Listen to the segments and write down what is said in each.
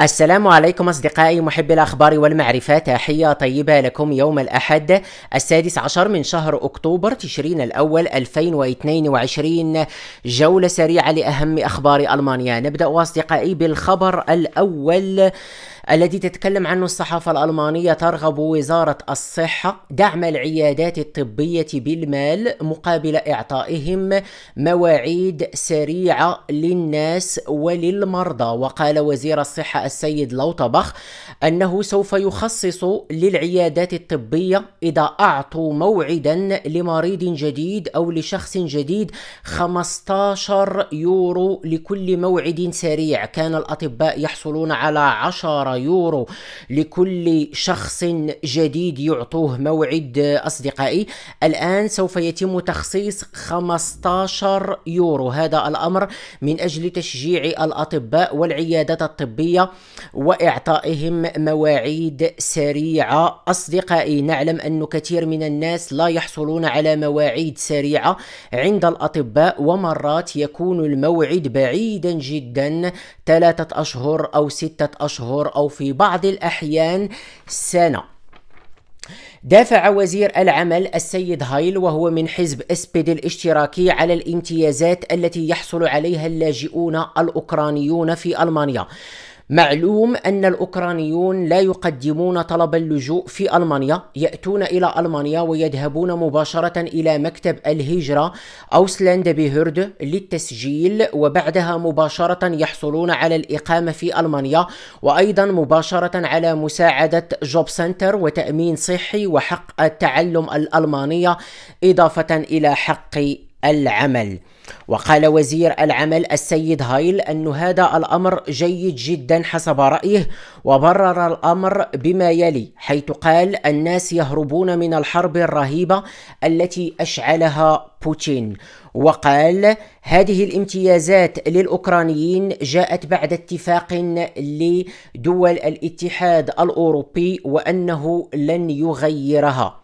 السلام عليكم أصدقائي محبي الأخبار والمعرفة تحية طيبة لكم يوم الأحد السادس عشر من شهر أكتوبر تشرين الأول 2022 جولة سريعة لأهم أخبار ألمانيا نبدأ أصدقائي بالخبر الأول الذي تتكلم عنه الصحافة الألمانية ترغب وزارة الصحة دعم العيادات الطبية بالمال مقابل إعطائهم مواعيد سريعة للناس وللمرضى وقال وزير الصحة السيد لوطبخ أنه سوف يخصص للعيادات الطبية إذا أعطوا موعدا لمريض جديد أو لشخص جديد 15 يورو لكل موعد سريع كان الأطباء يحصلون على 10 10 يورو لكل شخص جديد يعطوه موعد أصدقائي الآن سوف يتم تخصيص 15 يورو هذا الأمر من أجل تشجيع الأطباء والعيادات الطبية وإعطائهم مواعيد سريعة أصدقائي نعلم أن كثير من الناس لا يحصلون على مواعيد سريعة عند الأطباء ومرات يكون الموعد بعيدا جدا ثلاثة أشهر أو ستة أشهر أو في بعض الأحيان سنة دافع وزير العمل السيد هايل وهو من حزب اسبيد الاشتراكي على الامتيازات التي يحصل عليها اللاجئون الاوكرانيون في المانيا معلوم أن الأوكرانيون لا يقدمون طلب اللجوء في ألمانيا يأتون إلى ألمانيا ويذهبون مباشرة إلى مكتب الهجرة أوسلاند بهرد للتسجيل وبعدها مباشرة يحصلون على الإقامة في ألمانيا وأيضا مباشرة على مساعدة جوب سنتر وتأمين صحي وحق التعلم الألمانية إضافة إلى حق العمل وقال وزير العمل السيد هايل أن هذا الأمر جيد جدا حسب رأيه وبرر الأمر بما يلي حيث قال الناس يهربون من الحرب الرهيبة التي أشعلها بوتين وقال هذه الامتيازات للأوكرانيين جاءت بعد اتفاق لدول الاتحاد الأوروبي وأنه لن يغيرها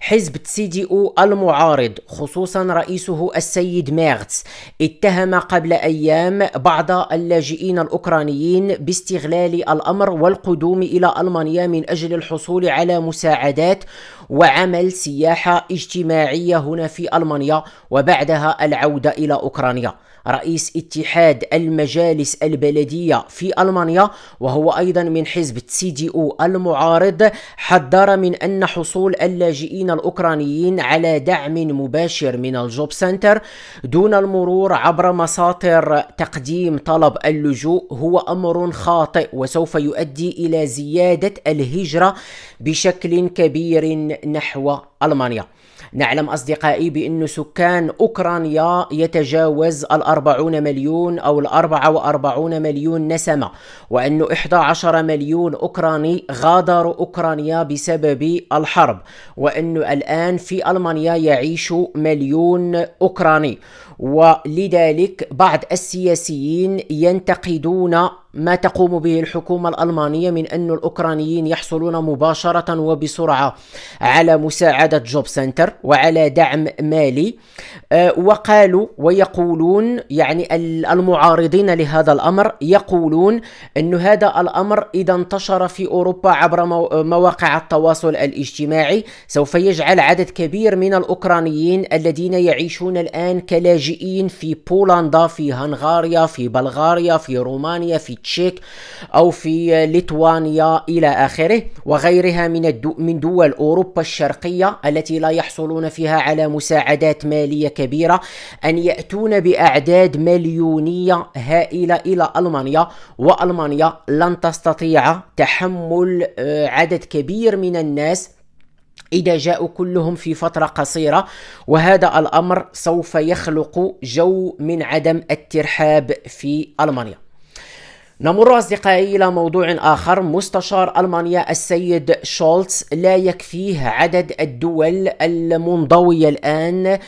حزب سي دي او المعارض خصوصا رئيسه السيد ميرتس اتهم قبل ايام بعض اللاجئين الاوكرانيين باستغلال الامر والقدوم الى المانيا من اجل الحصول على مساعدات وعمل سياحه اجتماعيه هنا في المانيا وبعدها العوده الى اوكرانيا رئيس اتحاد المجالس البلدية في ألمانيا وهو أيضا من حزب سي دي او المعارض حذر من أن حصول اللاجئين الأوكرانيين على دعم مباشر من الجوب سنتر دون المرور عبر مساطر تقديم طلب اللجوء هو أمر خاطئ وسوف يؤدي إلى زيادة الهجرة بشكل كبير نحو ألمانيا نعلم أصدقائي بأن سكان أوكرانيا يتجاوز الأربعون مليون أو الأربعة وأربعون مليون نسمة وأن 11 مليون أوكراني غادروا أوكرانيا بسبب الحرب وأن الآن في ألمانيا يعيش مليون أوكراني ولذلك بعض السياسيين ينتقدون ما تقوم به الحكومة الألمانية من أن الأوكرانيين يحصلون مباشرة وبسرعة على مساعدة جوب سنتر وعلى دعم مالي آه، وقالوا ويقولون يعني المعارضين لهذا الأمر يقولون أن هذا الأمر إذا انتشر في أوروبا عبر مواقع التواصل الاجتماعي سوف يجعل عدد كبير من الأوكرانيين الذين يعيشون الآن كلاجئين اللاجئين في بولندا في هنغاريا في بلغاريا في رومانيا في تشيك أو في ليتوانيا إلى آخره وغيرها من من دول أوروبا الشرقية التي لا يحصلون فيها على مساعدات مالية كبيرة أن يأتون بأعداد مليونية هائلة إلى ألمانيا وألمانيا لن تستطيع تحمل آه، عدد كبير من الناس إذا جاءوا كلهم في فترة قصيرة وهذا الأمر سوف يخلق جو من عدم الترحاب في ألمانيا نمر أصدقائي إلى موضوع آخر مستشار ألمانيا السيد شولتز لا يكفيه عدد الدول المنضوية الآن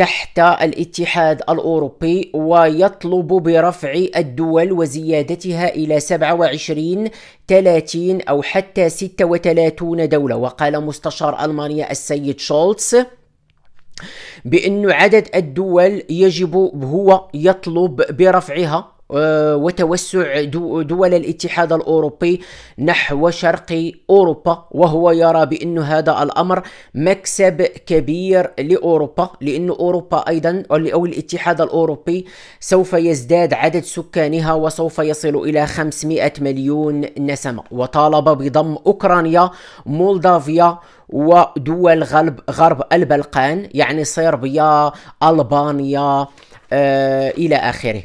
تحت الاتحاد الأوروبي ويطلب برفع الدول وزيادتها إلى 27 30 أو حتى 36 دولة وقال مستشار ألمانيا السيد شولتز بأن عدد الدول يجب هو يطلب برفعها آه، وتوسع دول الاتحاد الاوروبي نحو شرق اوروبا وهو يرى بان هذا الامر مكسب كبير لاوروبا لان اوروبا ايضا او الاتحاد الاوروبي سوف يزداد عدد سكانها وسوف يصل الى 500 مليون نسمه وطالب بضم اوكرانيا مولدافيا ودول غرب غرب البلقان يعني صربيا البانيا آه الى اخره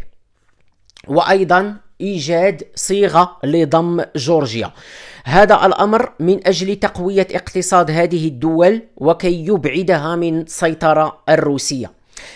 وايضا ايجاد صيغه لضم جورجيا هذا الامر من اجل تقويه اقتصاد هذه الدول وكي يبعدها من السيطره الروسيه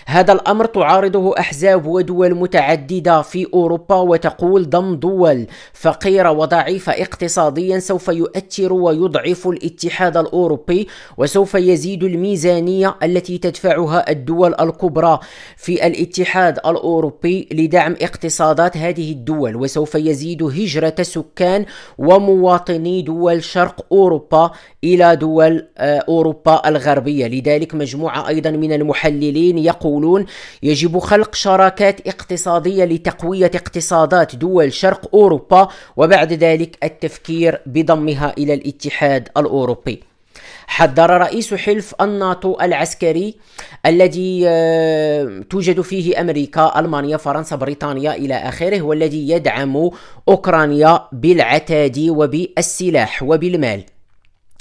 هذا الأمر تعارضه أحزاب ودول متعددة في أوروبا وتقول ضم دول فقيرة وضعيفة اقتصاديا سوف يؤثر ويضعف الاتحاد الأوروبي وسوف يزيد الميزانية التي تدفعها الدول الكبرى في الاتحاد الأوروبي لدعم اقتصادات هذه الدول وسوف يزيد هجرة سكان ومواطني دول شرق أوروبا إلى دول آه، أوروبا الغربية لذلك مجموعة أيضا من المحللين يقول يقولون يجب خلق شراكات اقتصادية لتقوية اقتصادات دول شرق أوروبا وبعد ذلك التفكير بضمها إلى الاتحاد الأوروبي حذر رئيس حلف الناتو العسكري الذي آه، توجد فيه امريكا، المانيا، فرنسا، بريطانيا الى اخره والذي يدعم اوكرانيا بالعتاد وبالسلاح وبالمال.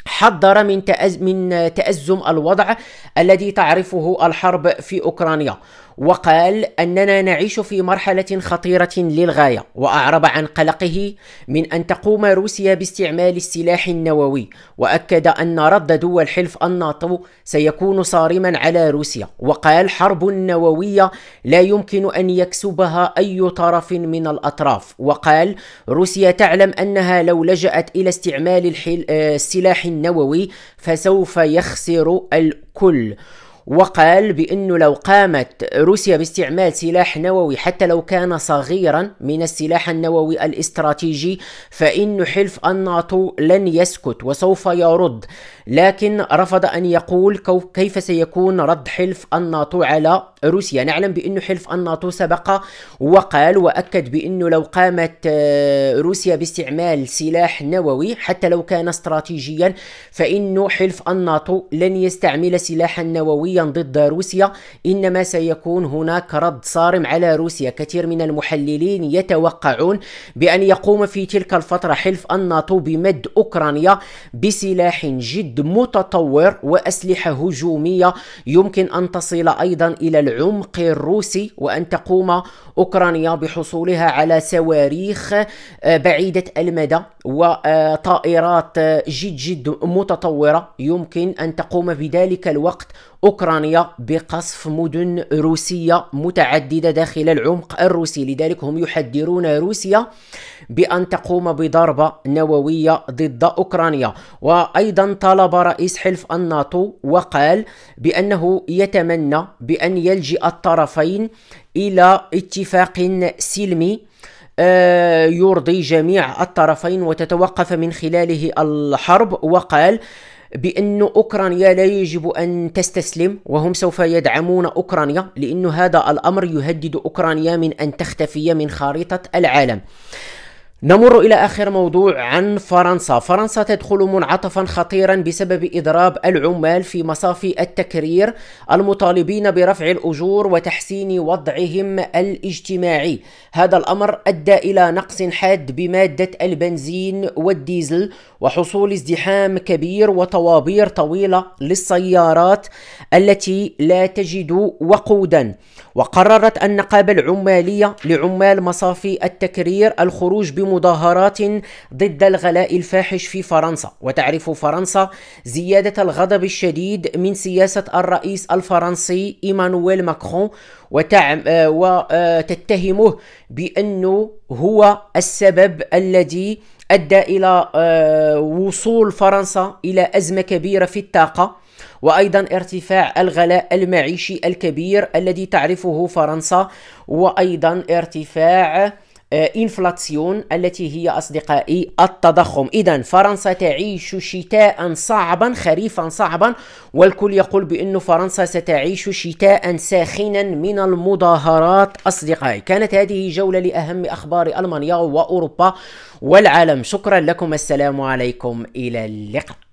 حذر من من تأزم الوضع الذي تعرفه الحرب في أوكرانيا وقال أننا نعيش في مرحلة خطيرة للغاية وأعرب عن قلقه من أن تقوم روسيا باستعمال السلاح النووي وأكد أن رد دول حلف الناطو سيكون صارما على روسيا وقال حرب نووية لا يمكن أن يكسبها أي طرف من الأطراف وقال روسيا تعلم أنها لو لجأت إلى استعمال آه، السلاح النووي فسوف يخسر الكل وقال بأنه لو قامت روسيا باستعمال سلاح نووي حتى لو كان صغيرا من السلاح النووي الاستراتيجي فإن حلف الناتو لن يسكت وسوف يرد لكن رفض أن يقول كيف سيكون رد حلف الناتو على روسيا نعلم بأن حلف الناتو سبق وقال وأكد بأنه لو قامت آه، روسيا باستعمال سلاح نووي حتى لو كان استراتيجيا فإنه حلف الناتو لن يستعمل سلاحا نوويا ضد روسيا إنما سيكون هناك رد صارم على روسيا كثير من المحللين يتوقعون بأن يقوم في تلك الفترة حلف الناتو بمد أوكرانيا بسلاح جد متطور وأسلحة هجومية يمكن أن تصل أيضا إلى العمق الروسي وأن تقوم أوكرانيا بحصولها على صواريخ آه، بعيدة المدى وطائرات جد جد متطورة يمكن أن تقوم بذلك الوقت أوكرانيا بقصف مدن روسية متعددة داخل العمق الروسي لذلك هم يحذرون روسيا بأن تقوم بضربة نووية ضد أوكرانيا وأيضا طلب رئيس حلف الناتو وقال بأنه يتمنى بأن يلجئ الطرفين إلى اتفاق سلمي آه، يرضي جميع الطرفين وتتوقف من خلاله الحرب وقال بأن أوكرانيا لا يجب أن تستسلم وهم سوف يدعمون أوكرانيا لأن هذا الأمر يهدد أوكرانيا من أن تختفي من خارطة العالم نمر إلى آخر موضوع عن فرنسا فرنسا تدخل منعطفا خطيرا بسبب إضراب العمال في مصافي التكرير المطالبين برفع الأجور وتحسين وضعهم الاجتماعي هذا الأمر أدى إلى نقص حاد بمادة البنزين والديزل وحصول ازدحام كبير وطوابير طويلة للسيارات التي لا تجد وقودا وقررت النقابة العمالية لعمال مصافي التكرير الخروج بمظاهرات ضد الغلاء الفاحش في فرنسا وتعرف فرنسا زيادة الغضب الشديد من سياسة الرئيس الفرنسي إيمانويل ماكرون وتعم آه، وتتهمه آه، بأنه هو السبب الذي أدى إلى آه، وصول فرنسا إلى أزمة كبيرة في الطاقة وأيضا ارتفاع الغلاء المعيشي الكبير الذي تعرفه فرنسا وأيضا ارتفاع انفلاتسيون آه، التي هي اصدقائي التضخم اذا فرنسا تعيش شتاء صعبا خريفا صعبا والكل يقول بان فرنسا ستعيش شتاء ساخنا من المظاهرات اصدقائي كانت هذه جوله لاهم اخبار المانيا واوروبا والعالم شكرا لكم السلام عليكم الى اللقاء